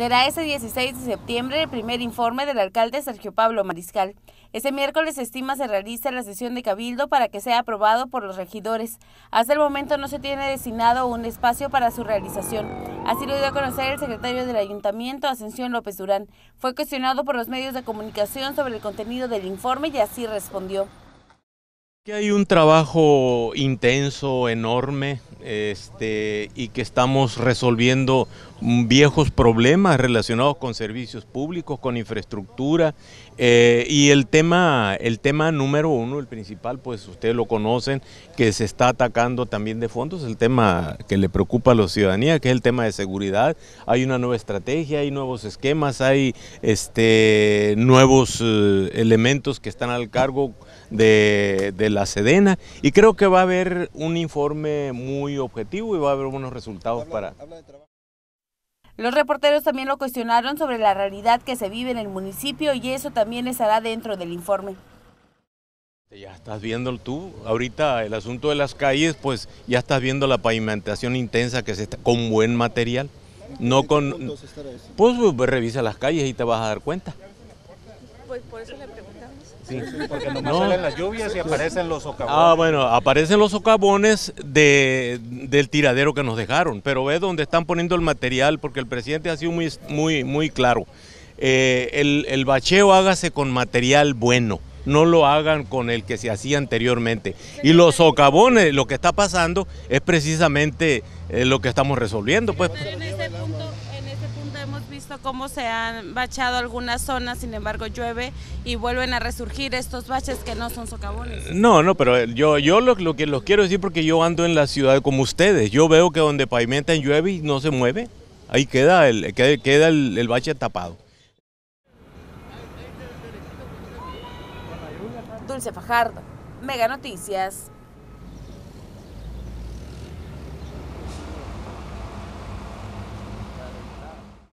Será ese 16 de septiembre el primer informe del alcalde Sergio Pablo Mariscal. Ese miércoles se estima se realice la sesión de cabildo para que sea aprobado por los regidores. Hasta el momento no se tiene designado un espacio para su realización. Así lo dio a conocer el secretario del ayuntamiento, Ascensión López Durán. Fue cuestionado por los medios de comunicación sobre el contenido del informe y así respondió. Que hay un trabajo intenso, enorme, este, y que estamos resolviendo viejos problemas relacionados con servicios públicos, con infraestructura. Eh, y el tema, el tema número uno, el principal, pues ustedes lo conocen, que se está atacando también de fondos, el tema que le preocupa a la ciudadanía, que es el tema de seguridad. Hay una nueva estrategia, hay nuevos esquemas, hay este, nuevos eh, elementos que están al cargo de, de la Sedena. Y creo que va a haber un informe muy objetivo y va a haber buenos resultados para... los reporteros también lo cuestionaron sobre la realidad que se vive en el municipio y eso también estará dentro del informe. Ya estás viendo tú, ahorita el asunto de las calles, pues ya estás viendo la pavimentación intensa que se está con buen material, no con... Pues, pues, revisa las calles y te vas a dar cuenta. Pues, porque nomás salen las lluvias y aparecen los socavones. Ah, bueno, aparecen los socavones del tiradero que nos dejaron, pero ve donde están poniendo el material, porque el presidente ha sido muy, muy, claro. Eh, el, bacheo hágase con material bueno no lo hagan con el que se hacía anteriormente. Y los socavones, lo que está pasando es precisamente eh, lo que estamos resolviendo. Pues cómo se han bachado algunas zonas, sin embargo llueve y vuelven a resurgir estos baches que no son socavones. No, no, pero eh, yo, yo lo, lo que los quiero decir porque yo ando en la ciudad como ustedes, yo veo que donde pavimentan llueve y no se mueve, ahí queda el, queda el bache tapado. Dulce Fajardo, Mega Noticias.